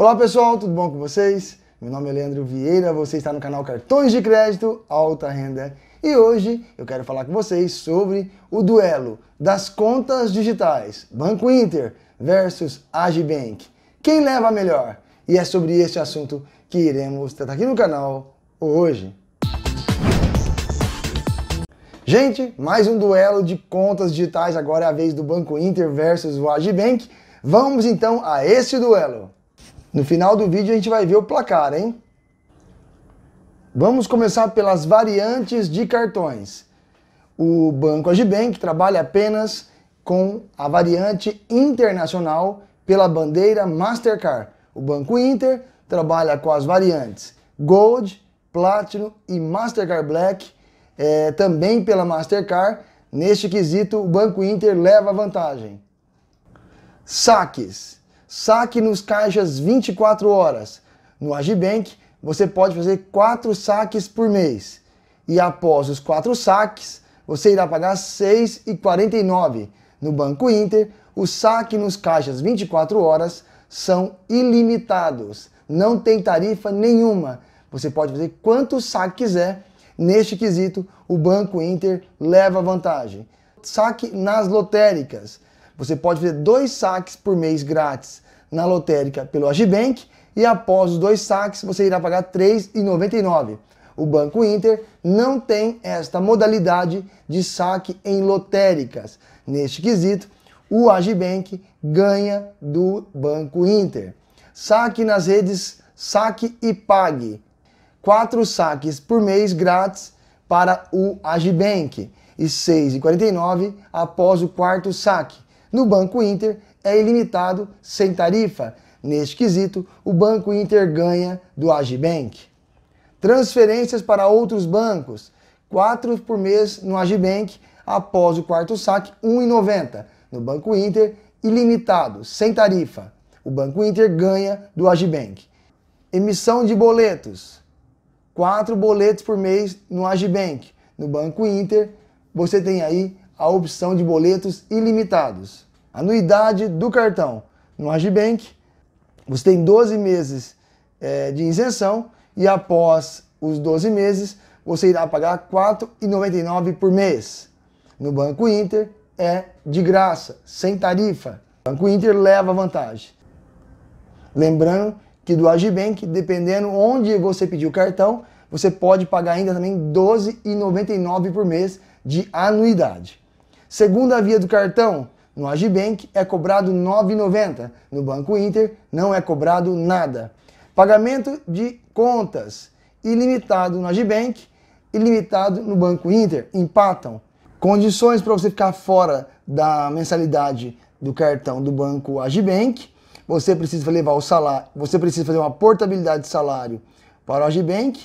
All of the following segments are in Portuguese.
Olá pessoal, tudo bom com vocês? Meu nome é Leandro Vieira, você está no canal Cartões de Crédito Alta Renda e hoje eu quero falar com vocês sobre o duelo das contas digitais Banco Inter versus Agibank. Quem leva a melhor? E é sobre este assunto que iremos tratar aqui no canal hoje. Gente, mais um duelo de contas digitais, agora é a vez do Banco Inter versus o Agibank. Vamos então a este duelo. No final do vídeo a gente vai ver o placar, hein? Vamos começar pelas variantes de cartões. O Banco Agibank trabalha apenas com a variante internacional pela bandeira Mastercard. O Banco Inter trabalha com as variantes Gold, Platinum e Mastercard Black, é, também pela Mastercard. Neste quesito, o Banco Inter leva vantagem. Saques. Saque nos caixas 24 horas. No Agibank, você pode fazer 4 saques por mês. E após os 4 saques, você irá pagar R$ 6,49. No Banco Inter, o saque nos caixas 24 horas são ilimitados. Não tem tarifa nenhuma. Você pode fazer quanto saque quiser. Neste quesito, o Banco Inter leva vantagem. Saque nas lotéricas. Você pode fazer dois saques por mês grátis na lotérica pelo Agibank e após os dois saques você irá pagar R$ 3,99. O Banco Inter não tem esta modalidade de saque em lotéricas. Neste quesito, o Agibank ganha do Banco Inter. Saque nas redes Saque e Pague. Quatro saques por mês grátis para o Agibank e R$ 6,49 após o quarto saque. No Banco Inter é ilimitado sem tarifa. Neste quesito, o Banco Inter ganha do Agibank. Transferências para outros bancos. 4 por mês no Agibank, após o quarto saque, 1,90. No Banco Inter, ilimitado, sem tarifa. O Banco Inter ganha do Agibank. Emissão de boletos. 4 boletos por mês no Agibank. No Banco Inter, você tem aí a opção de boletos ilimitados. Anuidade do cartão. No Agibank, você tem 12 meses é, de isenção e após os 12 meses, você irá pagar R$ 4,99 por mês. No Banco Inter, é de graça, sem tarifa. O Banco Inter leva vantagem. Lembrando que do Agibank, dependendo onde você pedir o cartão, você pode pagar ainda também R$ 12,99 por mês de anuidade. Segunda via do cartão, no Agibank é cobrado R$ 9,90. No Banco Inter não é cobrado nada. Pagamento de contas ilimitado no Agibank, ilimitado no Banco Inter, empatam. Condições para você ficar fora da mensalidade do cartão do Banco Agibank, você precisa levar o salário, você precisa fazer uma portabilidade de salário para o Agibank,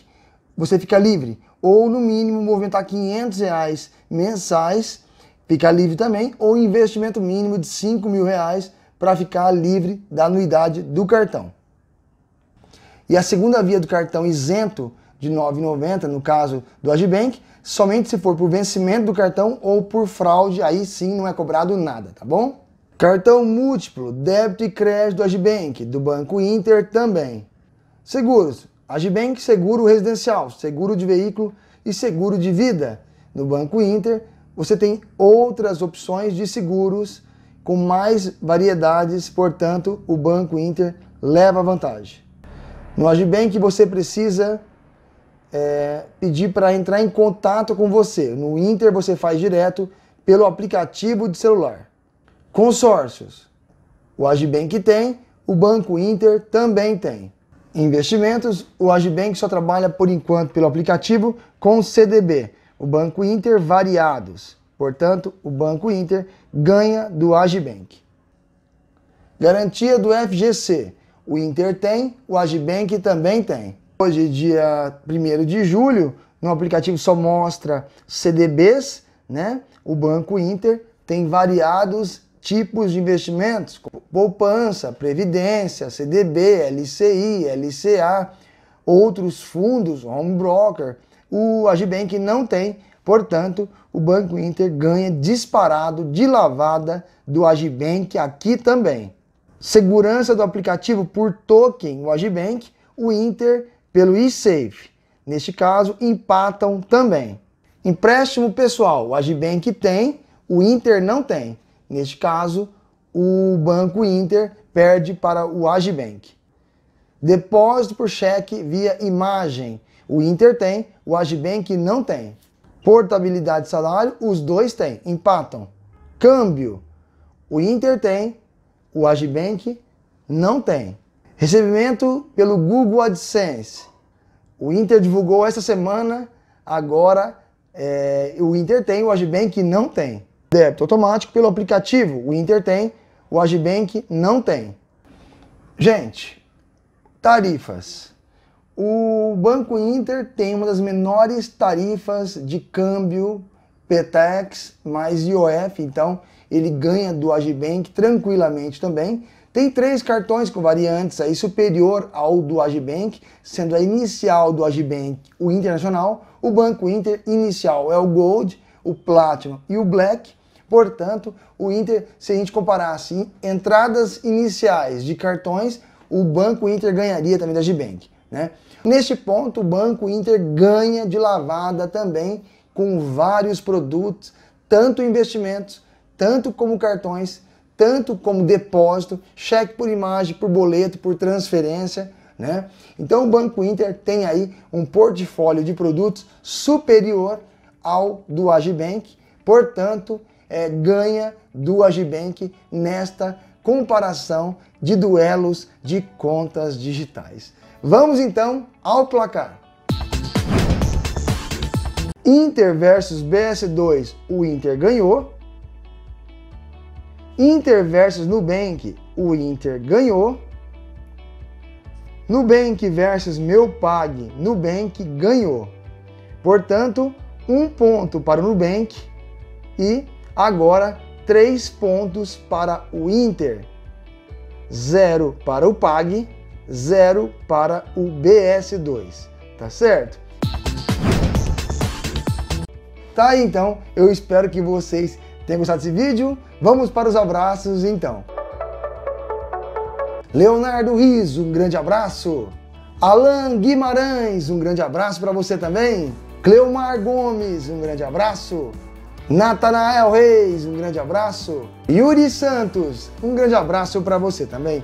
você fica livre. Ou no mínimo movimentar 500 reais mensais ficar livre também, ou investimento mínimo de 5 mil reais para ficar livre da anuidade do cartão. E a segunda via do cartão isento de 9,90, no caso do Agibank, somente se for por vencimento do cartão ou por fraude, aí sim não é cobrado nada, tá bom? Cartão múltiplo, débito e crédito do Agibank, do Banco Inter também. Seguros, Agibank Seguro Residencial, Seguro de Veículo e Seguro de Vida, no Banco Inter você tem outras opções de seguros com mais variedades, portanto, o Banco Inter leva vantagem. No Agibank você precisa é, pedir para entrar em contato com você. No Inter você faz direto pelo aplicativo de celular. Consórcios. O Agibank tem, o Banco Inter também tem. Investimentos, o Agibank só trabalha por enquanto pelo aplicativo com CDB o Banco Inter variados. Portanto, o Banco Inter ganha do Agibank. Garantia do FGC. O Inter tem, o Agibank também tem. Hoje, dia 1 de julho, no aplicativo só mostra CDBs, né? O Banco Inter tem variados tipos de investimentos, como poupança, previdência, CDB, LCI, LCA, outros fundos, home broker, o Agibank não tem, portanto, o Banco Inter ganha disparado de lavada do Agibank aqui também. Segurança do aplicativo por token, o Agibank, o Inter pelo eSafe. Neste caso, empatam também. Empréstimo pessoal, o Agibank tem, o Inter não tem. Neste caso, o Banco Inter perde para o Agibank. Depósito por cheque via imagem, o Inter tem, o Agibank não tem. Portabilidade de salário, os dois têm, empatam. Câmbio, o Inter tem, o Agibank não tem. Recebimento pelo Google AdSense. O Inter divulgou essa semana, agora é, o Inter tem, o Agibank não tem. Débito automático pelo aplicativo, o Inter tem, o Agibank não tem. Gente, tarifas. O Banco Inter tem uma das menores tarifas de câmbio, PETEX mais IOF, então ele ganha do Agibank tranquilamente também. Tem três cartões com variantes aí superior ao do Agibank, sendo a inicial do Agibank o Internacional, o Banco Inter inicial é o Gold, o Platinum e o Black. Portanto, o Inter, se a gente comparasse assim, entradas iniciais de cartões, o Banco Inter ganharia também da Agibank. Né? Neste ponto, o Banco Inter ganha de lavada também com vários produtos, tanto investimentos, tanto como cartões, tanto como depósito, cheque por imagem, por boleto, por transferência. Né? Então o Banco Inter tem aí um portfólio de produtos superior ao do Agibank, portanto é, ganha do Agibank nesta comparação de duelos de contas digitais. Vamos então ao placar. Inter versus BS2, o Inter ganhou. Inter versus Nubank, o Inter ganhou. Nubank versus meu Pag, Nubank ganhou. Portanto, um ponto para o Nubank e agora três pontos para o Inter, zero para o Pag zero para o BS2, tá certo? Tá aí, então, eu espero que vocês tenham gostado desse vídeo. Vamos para os abraços então. Leonardo Riso, um grande abraço. Alan Guimarães, um grande abraço para você também. Cleomar Gomes, um grande abraço. Natanael Reis, um grande abraço. Yuri Santos, um grande abraço para você também.